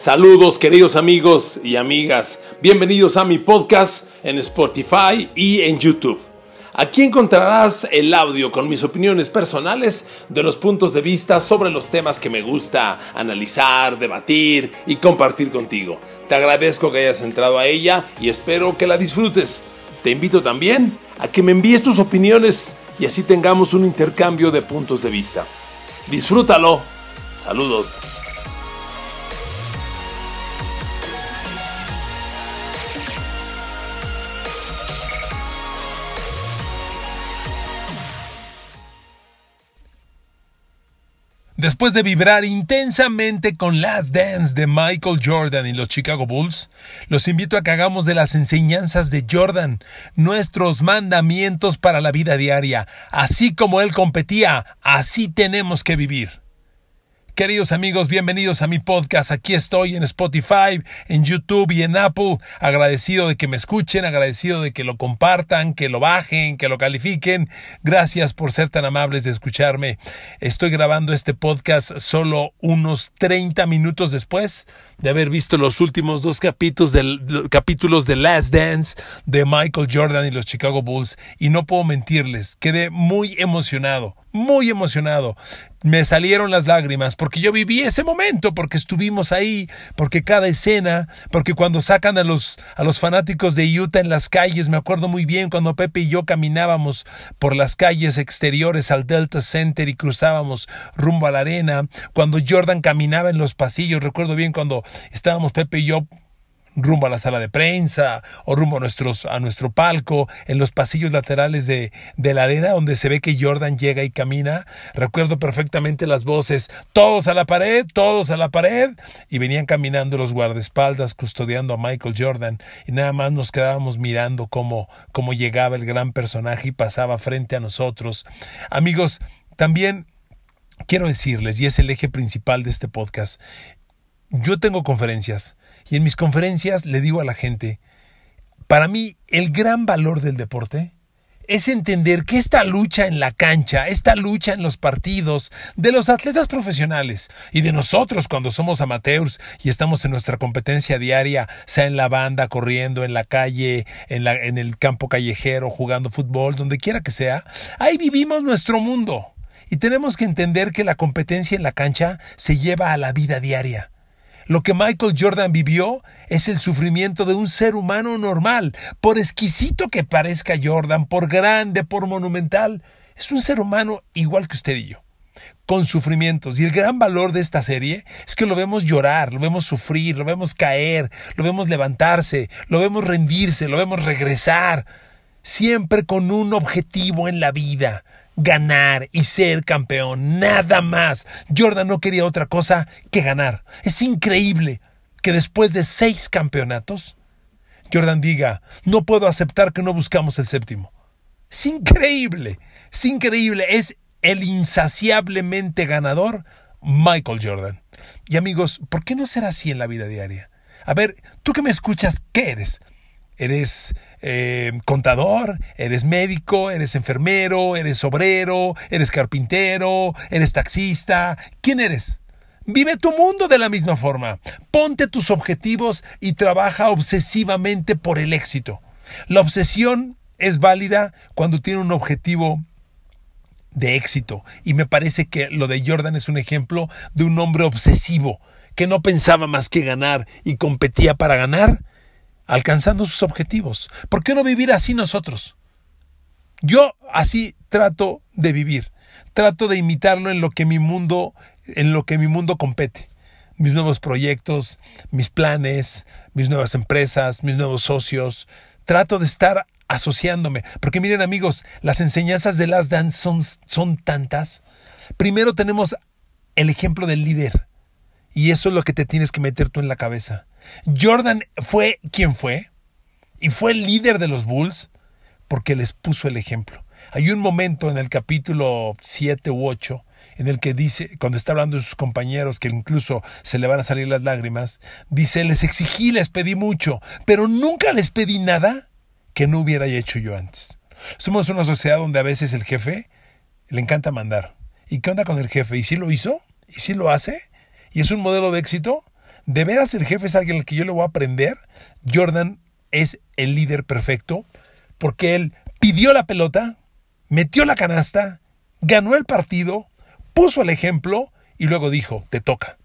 Saludos queridos amigos y amigas, bienvenidos a mi podcast en Spotify y en YouTube. Aquí encontrarás el audio con mis opiniones personales de los puntos de vista sobre los temas que me gusta analizar, debatir y compartir contigo. Te agradezco que hayas entrado a ella y espero que la disfrutes. Te invito también a que me envíes tus opiniones y así tengamos un intercambio de puntos de vista. Disfrútalo. Saludos. Después de vibrar intensamente con Last Dance de Michael Jordan y los Chicago Bulls, los invito a que hagamos de las enseñanzas de Jordan nuestros mandamientos para la vida diaria. Así como él competía, así tenemos que vivir. Queridos amigos, bienvenidos a mi podcast. Aquí estoy en Spotify, en YouTube y en Apple. Agradecido de que me escuchen, agradecido de que lo compartan, que lo bajen, que lo califiquen. Gracias por ser tan amables de escucharme. Estoy grabando este podcast solo unos 30 minutos después de haber visto los últimos dos capítulos del, capítulos de Last Dance de Michael Jordan y los Chicago Bulls. Y no puedo mentirles, quedé muy emocionado muy emocionado me salieron las lágrimas, porque yo viví ese momento, porque estuvimos ahí, porque cada escena, porque cuando sacan a los, a los fanáticos de Utah en las calles, me acuerdo muy bien cuando Pepe y yo caminábamos por las calles exteriores al Delta Center y cruzábamos rumbo a la arena, cuando Jordan caminaba en los pasillos, recuerdo bien cuando estábamos Pepe y yo rumbo a la sala de prensa o rumbo a, nuestros, a nuestro palco, en los pasillos laterales de, de, la arena donde se ve que Jordan llega y camina. Recuerdo perfectamente las voces, todos a la pared, todos a la pared, y venían caminando los guardaespaldas custodiando a Michael Jordan y nada más nos quedábamos mirando cómo, cómo llegaba el gran personaje y pasaba frente a nosotros. Amigos, también... Quiero decirles, y es el eje principal de este podcast, yo tengo conferencias, y en mis conferencias le digo a la gente, para mí el gran valor del deporte es entender que esta lucha en la cancha, esta lucha en los partidos, de los atletas profesionales y de nosotros cuando somos amateurs y estamos en nuestra competencia diaria, sea en la banda, corriendo, en la calle, en, la, en el campo callejero, jugando fútbol, donde quiera que sea, ahí vivimos nuestro mundo. Y tenemos que entender que la competencia en la cancha se lleva a la vida diaria. Lo que Michael Jordan vivió es el sufrimiento de un ser humano normal, por exquisito que parezca Jordan, por grande, por monumental, es un ser humano igual que usted y yo con sufrimientos. Y el gran valor de esta serie es que lo vemos llorar, lo vemos sufrir, lo vemos caer, lo vemos levantarse, lo vemos rendirse, lo vemos regresar, siempre con un objetivo en la vida, ganar y ser campeón, nada más. Jordan no quería otra cosa que ganar. Es increíble que después de seis campeonatos, Jordan diga, no puedo aceptar que no buscamos el séptimo. Es increíble, es increíble, es el insaciablemente ganador Michael Jordan. Y amigos, ¿por qué no será así en la vida diaria? A ver, tú que me escuchas, ¿qué eres? eres eh, contador, eres médico, eres enfermero, eres obrero, eres carpintero, eres taxista. ¿Quién eres? Vive tu mundo de la misma forma. Ponte tus objetivos y trabaja obsesivamente por el éxito. La obsesión es válida cuando tiene un objetivo de éxito. Y me parece que lo de Jordan es un ejemplo de un hombre obsesivo que no pensaba más que ganar y competía para ganar alcanzando sus objetivos. ¿Por qué no vivir así nosotros? Yo así trato de vivir. Trato de imitarlo en lo que mi mundo, en lo que mi mundo compete. Mis nuevos proyectos, mis planes, mis nuevas empresas, mis nuevos socios. Trato de estar asociándome. Porque miren amigos, las enseñanzas de las Dance son, son tantas. Primero tenemos el ejemplo del líder. Y eso es lo que te tienes que meter tú en la cabeza. Jordan fue quien fue y fue el líder de los Bulls porque les puso el ejemplo. Hay un momento en el capítulo 7 u 8 en el que dice, cuando está hablando de sus compañeros, que incluso se le van a salir las lágrimas, dice, les exigí, les pedí mucho, pero nunca les pedí nada que no hubiera hecho yo antes. Somos una sociedad donde a veces el jefe le encanta mandar. ¿Y qué onda con el jefe? ¿Y si lo hizo? ¿Y si lo hace? y es un modelo de éxito, de veras el jefe es alguien al que yo le voy a aprender, Jordan es el líder perfecto porque él pidió la pelota, metió la canasta, ganó el partido, puso el ejemplo y luego dijo, te toca.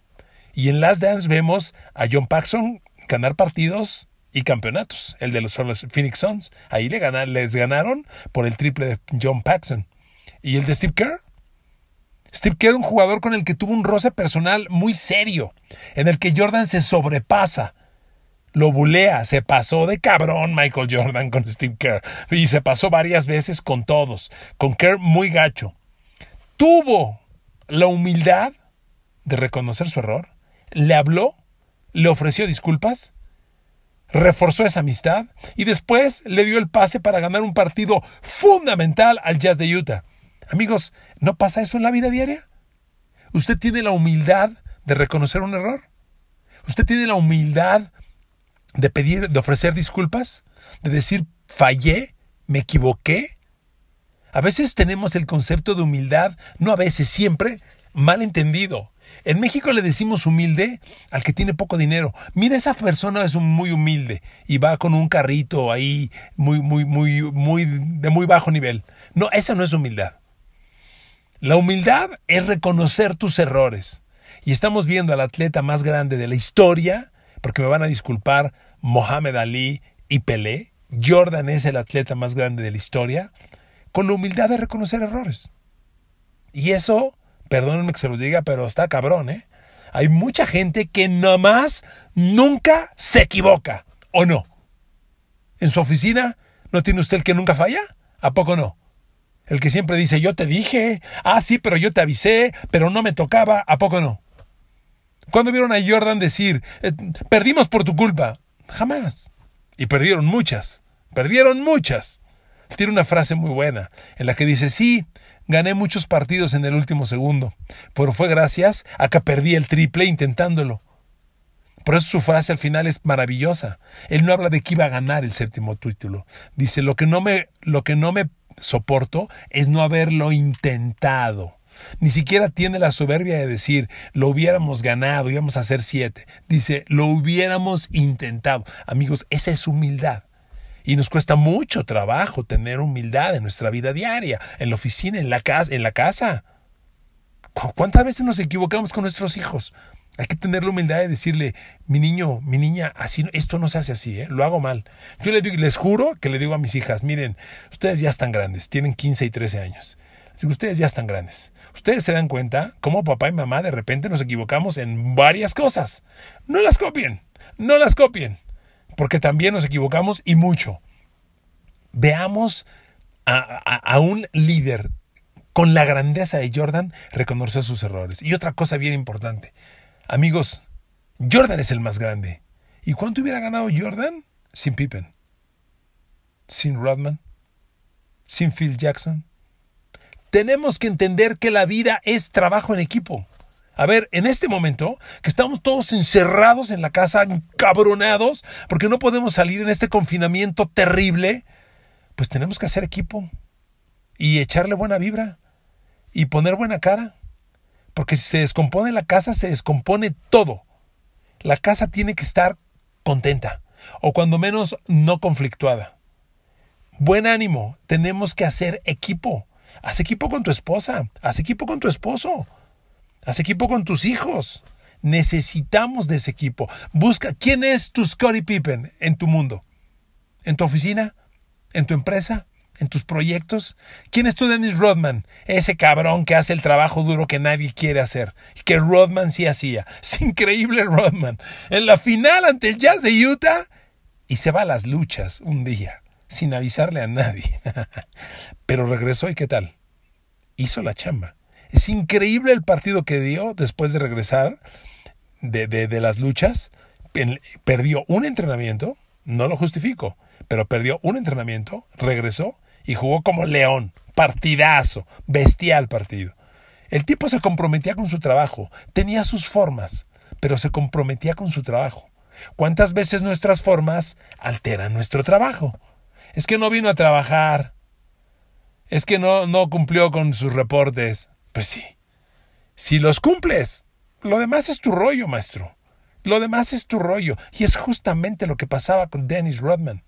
Y en Last Dance vemos a John Paxson ganar partidos y campeonatos, el de los Phoenix Suns. Ahí le les ganaron por el triple de John Paxson. Y el de Steve Kerr Steve Kerr, un jugador con el que tuvo un roce personal muy serio, en el que Jordan se sobrepasa. Lo bulea, se pasó de cabrón Michael Jordan con Steve Kerr. Y se pasó varias veces con todos. Con Kerr muy gacho. Tuvo la humildad de reconocer su error. Le habló, le ofreció disculpas reforzó esa amistad y después le dio el pase para ganar un partido fundamental al Jazz de Utah. Amigos, ¿no pasa eso en la vida diaria? ¿Usted tiene la humildad de reconocer un error? ¿Usted tiene la humildad de pedir, de ofrecer disculpas? ¿De decir fallé, me equivoqué? A veces tenemos el concepto de humildad, no a veces, siempre mal entendido. En México le decimos humilde al que tiene poco dinero. Mira, esa persona es muy humilde y va con un carrito ahí muy, muy, muy, muy, de muy bajo nivel. No, esa no es humildad. La humildad es reconocer tus errores. Y estamos viendo al atleta más grande de la historia, porque me van a disculpar Mohamed Ali y Pelé. Jordan es el atleta más grande de la historia, con la humildad de reconocer errores. Y eso, perdónenme que se los diga, pero está cabrón, ¿eh? Hay mucha gente que más nunca se equivoca, ¿o no? ¿En su oficina no tiene usted el que nunca falla? ¿A poco no? El que siempre dice, yo te dije, ah, sí, pero yo te avisé, pero no me tocaba, ¿a poco no? ¿Cuándo vieron a Jordan decir, eh, perdimos por tu culpa? Jamás. Y perdieron muchas, perdieron muchas. Tiene una frase muy buena en la que dice, sí, gané muchos partidos en el último segundo, pero fue gracias a que perdí el triple intentándolo. Por eso su frase al final es maravillosa. Él no habla de que iba a ganar el séptimo título. Dice, lo que no me, lo que no me soporto es no haberlo intentado. Ni siquiera tiene la soberbia de decir, lo hubiéramos ganado, íbamos a hacer siete. Dice, lo hubiéramos intentado. Amigos, esa es humildad. Y nos cuesta mucho trabajo tener humildad en nuestra vida diaria, en la oficina, en la casa, en la casa. ¿Cuántas veces nos equivocamos con nuestros hijos? Hay que tener la humildad de decirle, mi niño, mi niña, así, esto no se hace así, ¿eh? lo hago mal. Yo les, digo, les juro que le digo a mis hijas, miren, ustedes ya están grandes, tienen 15 y 13 años. ustedes ya están grandes. Ustedes se dan cuenta cómo papá y mamá de repente nos equivocamos en varias cosas. No las copien, no las copien, porque también nos equivocamos y mucho. Veamos a un líder con la grandeza de Jordan reconocer sus errores. Y otra cosa bien importante Amigos, Jordan es el más grande. ¿Y cuánto hubiera ganado Jordan sin Pippen? Sin Rodman? Sin Phil Jackson? Tenemos que entender que la vida es trabajo en equipo. A ver, en este momento que estamos todos encerrados en la casa, encabronados, porque no podemos salir en este confinamiento terrible, pues tenemos que hacer equipo y echarle buena vibra y poner buena cara porque si se descompone la casa, se descompone todo. La casa tiene que estar contenta, o cuando menos no conflictuada. Buen ánimo, tenemos que hacer equipo. Haz equipo con tu esposa, haz equipo con tu esposo, haz equipo con tus hijos. Necesitamos de ese equipo. Busca quién es tu Scotty Pippen en tu mundo, en tu oficina, en tu empresa, en tus proyectos? ¿Quién es tu Dennis Rodman? Ese cabrón que hace el trabajo duro que nadie quiere hacer. que Rodman sí hacía. Es increíble Rodman. En la final ante el Jazz de Utah. Y se va a las luchas un día, sin avisarle a nadie. Pero regresó y qué tal. Hizo la chamba. Es increíble el partido que dio después de regresar de, de las luchas. Perdió un entrenamiento, no lo justifico, pero perdió un entrenamiento, regresó y jugó como león, partidazo, bestial partido. El tipo se comprometía con su trabajo, tenía sus formas, pero se comprometía con su trabajo. ¿Cuántas veces nuestras formas alteran nuestro trabajo? Es que no vino a trabajar. Es que no, no cumplió con sus reportes. Pues sí. Si los cumples, lo demás es tu rollo, maestro. Lo demás es tu rollo. Y es justamente lo que pasaba con Dennis Rodman.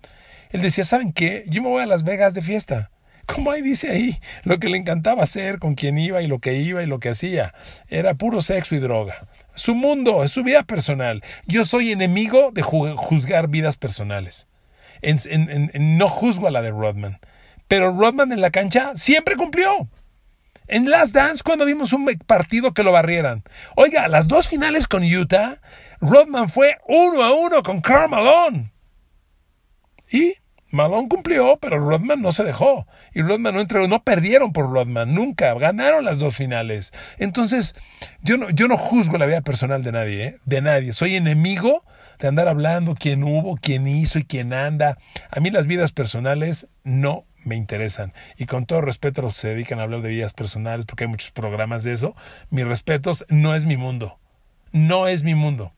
Él decía, ¿saben qué? Yo me voy a Las Vegas de fiesta. Como ahí dice ahí, lo que le encantaba hacer, con quién iba y lo que iba y lo que hacía, era puro sexo y droga. Su mundo, es su vida personal. Yo soy enemigo de juzgar vidas personales. no juzgo a la de Rodman. Pero Rodman en la cancha siempre cumplió. En Last Dance, cuando vimos un partido que lo barrieran. Oiga, las dos finales con Utah, Rodman fue uno a uno con Carl y Malone cumplió, pero Rodman no se dejó. Y Rodman no entregó. No perdieron por Rodman, nunca. Ganaron las dos finales. Entonces, yo no, yo no juzgo la vida personal de nadie, ¿eh? de nadie. Soy enemigo de andar hablando quién hubo, quién hizo y quién anda. A mí las vidas personales no me interesan. Y con todo respeto a los que se dedican a hablar de vidas personales, porque hay muchos programas de eso, mis respetos, no es mi mundo. No es mi mundo.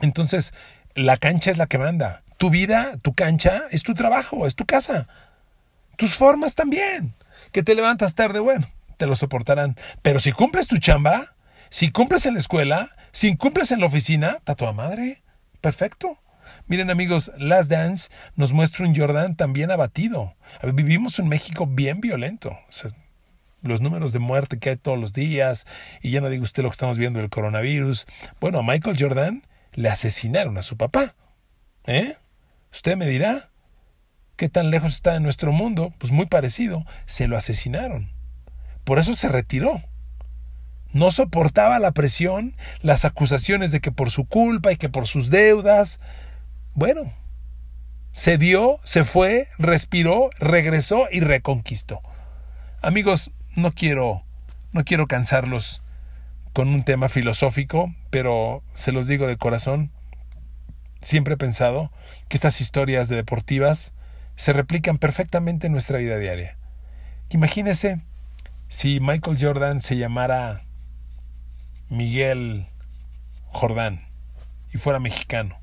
Entonces, la cancha es la que manda. Tu vida, tu cancha, es tu trabajo, es tu casa. Tus formas también. Que te levantas tarde, bueno, te lo soportarán. Pero si cumples tu chamba, si cumples en la escuela, si cumples en la oficina, está toda madre. Perfecto. Miren amigos, Last Dance nos muestra un Jordan también abatido. Vivimos un México bien violento. los números de muerte que hay todos los días, y ya no digo usted lo que estamos viendo del coronavirus. Bueno, a Michael Jordan le asesinaron a su papá. ¿Eh? Usted me dirá, ¿qué tan lejos está de nuestro mundo? Pues muy parecido, se lo asesinaron. Por eso se retiró. No soportaba la presión, las acusaciones de que por su culpa y que por sus deudas. Bueno, se dio, se fue, respiró, regresó y reconquistó. Amigos, no quiero, no quiero cansarlos con un tema filosófico, pero se los digo de corazón, Siempre he pensado que estas historias de deportivas se replican perfectamente en nuestra vida diaria. Imagínese si Michael Jordan se llamara Miguel Jordán y fuera mexicano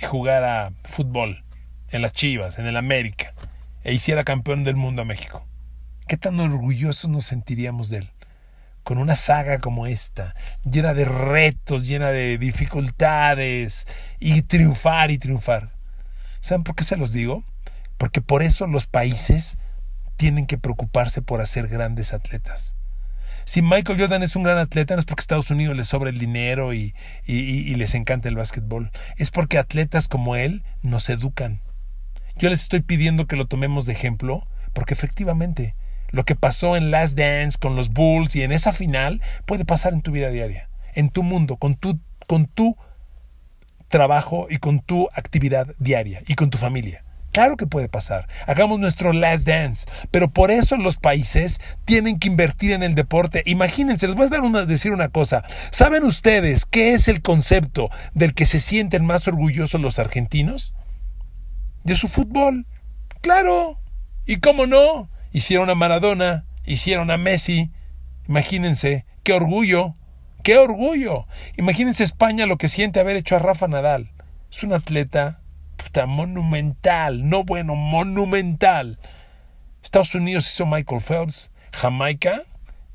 y jugara fútbol en las Chivas, en el América e hiciera campeón del mundo a México. ¿Qué tan orgullosos nos sentiríamos de él? con una saga como esta, llena de retos, llena de dificultades, y triunfar y triunfar. ¿Saben por qué se los digo? Porque por eso los países tienen que preocuparse por hacer grandes atletas. Si Michael Jordan es un gran atleta, no es porque Estados Unidos le sobra el dinero y, y les encanta el básquetbol. Es porque atletas como él nos educan. Yo les estoy pidiendo que lo tomemos de ejemplo, porque efectivamente lo que pasó en Last Dance con los Bulls y en esa final puede pasar en tu vida diaria, en tu mundo, con tu, con tu trabajo y con tu actividad diaria y con tu familia. Claro que puede pasar. Hagamos nuestro last dance. Pero por eso los países tienen que invertir en el deporte. Imagínense, les voy a dar decir una cosa. ¿Saben ustedes qué es el concepto del que se sienten más orgullosos los argentinos? De su fútbol. Claro. ¿Y cómo no? hicieron a Maradona, hicieron a Messi. Imagínense, qué orgullo, qué orgullo. Imagínense España lo que siente haber hecho a Rafa Nadal. Es un atleta puta, monumental, no bueno, monumental. Estados Unidos hizo Michael Phelps, Jamaica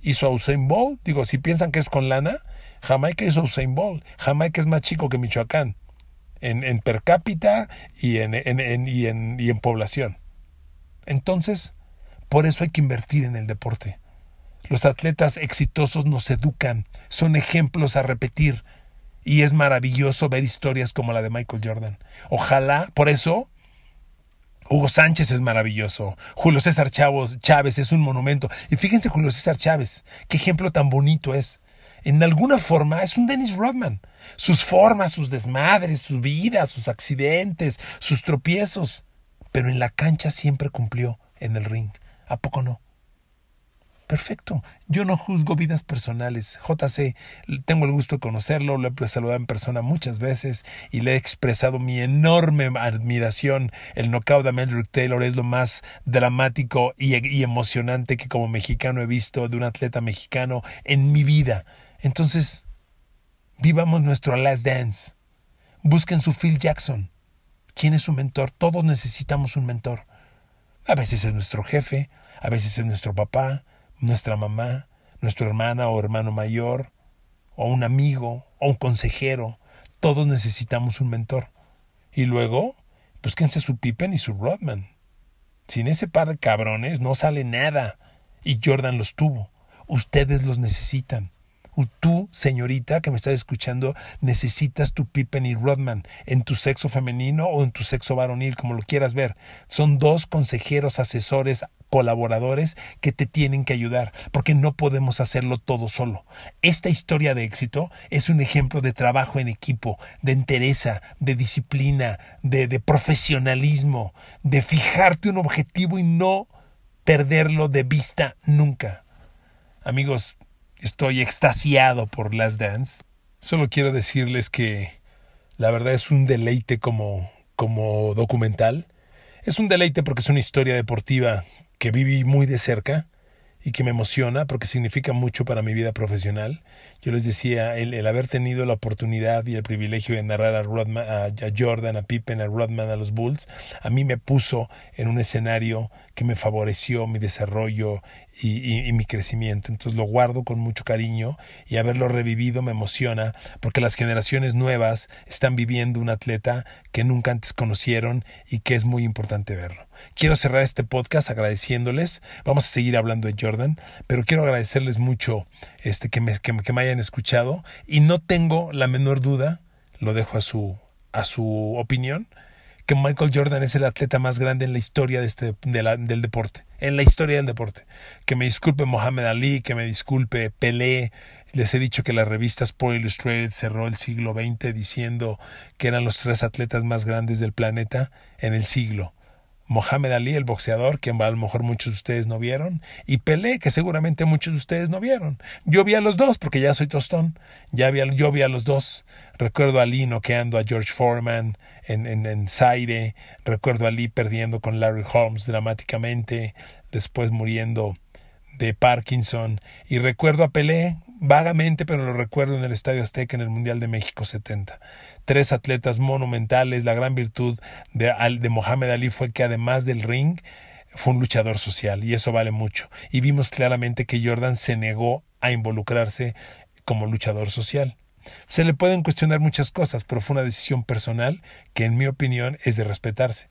hizo a Usain Bolt. Digo, si piensan que es con lana, Jamaica hizo Usain Bolt. Jamaica es más chico que Michoacán en, per cápita y en, y en población. Entonces, por eso hay que invertir en el deporte. Los atletas exitosos nos educan, son ejemplos a repetir. Y es maravilloso ver historias como la de Michael Jordan. Ojalá, por eso, Hugo Sánchez es maravilloso. Julio César Chávez es un monumento. Y fíjense Julio César Chávez, qué ejemplo tan bonito es. En alguna forma es un Dennis Rodman. Sus formas, sus desmadres, sus vidas sus accidentes, sus tropiezos. Pero en la cancha siempre cumplió, en el ring. ¿A poco no? Perfecto. Yo no juzgo vidas personales. JC, tengo el gusto de conocerlo, lo he saludado en persona muchas veces y le he expresado mi enorme admiración. El knockout de Mendrick Taylor es lo más dramático y, y emocionante que como mexicano he visto de un atleta mexicano en mi vida. Entonces, vivamos nuestro last dance. Busquen su Phil Jackson. ¿Quién es su mentor? Todos necesitamos un mentor. A veces es nuestro jefe, a veces es nuestro papá, nuestra mamá, nuestra hermana o hermano mayor, o un amigo, o un consejero. Todos necesitamos un mentor. Y luego, pues búsquense su Pippen y su Rodman. Sin ese par de cabrones no sale nada. Y Jordan los tuvo. Ustedes los necesitan tú, señorita que me estás escuchando, necesitas tu Pippen y Rodman en tu sexo femenino o en tu sexo varonil, como lo quieras ver. Son dos consejeros asesores colaboradores que te tienen que ayudar, porque no podemos hacerlo todo solo. Esta historia de éxito es un ejemplo de trabajo en equipo, de entereza, de disciplina, de, de profesionalismo, de fijarte un objetivo y no perderlo de vista nunca. Amigos, estoy extasiado por Last Dance. Solo quiero decirles que la verdad es un deleite como, como documental. Es un deleite porque es una historia deportiva que viví muy de cerca y que me emociona porque significa mucho para mi vida profesional. Yo les decía, el, haber tenido la oportunidad y el privilegio de narrar a, Rodman, a, Jordan, a Pippen, a Rodman, a los Bulls, a mí me puso en un escenario que me favoreció mi desarrollo y, y, mi crecimiento. Entonces lo guardo con mucho cariño y haberlo revivido me emociona porque las generaciones nuevas están viviendo un atleta que nunca antes conocieron y que es muy importante verlo. Quiero cerrar este podcast agradeciéndoles. Vamos a seguir hablando de Jordan, pero quiero agradecerles mucho este, que, me, que, me hayan escuchado. Y no tengo la menor duda, lo dejo a su, a su opinión, que Michael Jordan es el atleta más grande en la historia de este, del deporte, en la historia del deporte. Que me disculpe Mohamed Ali, que me disculpe Pelé. Les he dicho que las revistas Sport Illustrated cerró el siglo XX diciendo que eran los tres atletas más grandes del planeta en el siglo. Mohamed Ali, el boxeador, que a lo mejor muchos de ustedes no vieron, y Pelé, que seguramente muchos de ustedes no vieron. Yo vi a los dos, porque ya soy tostón, ya vi yo vi a los dos. Recuerdo a Ali noqueando a George Foreman en, en, en Zaire, recuerdo a Ali perdiendo con Larry Holmes dramáticamente, después muriendo de Parkinson, y recuerdo a Pelé vagamente, pero lo recuerdo en el Estadio Azteca en el Mundial de México 70. Tres atletas monumentales, la gran virtud de, de Mohamed Ali fue que además del ring, fue un luchador social y eso vale mucho. Y vimos claramente que Jordan se negó a involucrarse como luchador social. Se le pueden cuestionar muchas cosas, pero fue una decisión personal que en mi opinión es de respetarse.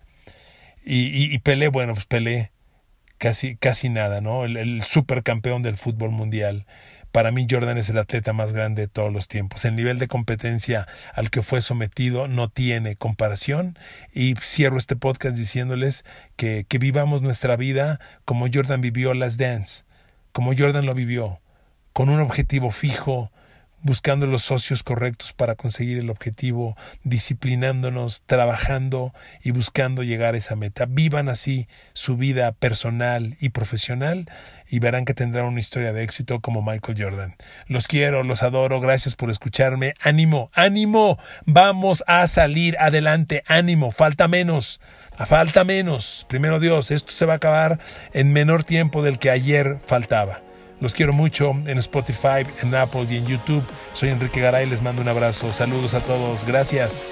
Y, Pelé, bueno, pues Pelé, casi, casi nada, ¿no? el supercampeón del fútbol mundial, para mí Jordan es el atleta más grande de todos los tiempos. El nivel de competencia al que fue sometido no tiene comparación y cierro este podcast diciéndoles que, vivamos nuestra vida como Jordan vivió las Dance, como Jordan lo vivió, con un objetivo fijo, buscando los socios correctos para conseguir el objetivo, disciplinándonos, trabajando y buscando llegar a esa meta. Vivan así su vida personal y profesional y verán que tendrán una historia de éxito como Michael Jordan. Los quiero, los adoro, gracias por escucharme. Ánimo, ánimo, vamos a salir adelante, ánimo, falta menos. falta menos. Primero Dios, esto se va a acabar en menor tiempo del que ayer faltaba. Los quiero mucho en Spotify, en Apple y en YouTube. Soy Enrique Garay, les mando un abrazo. Saludos a todos, gracias.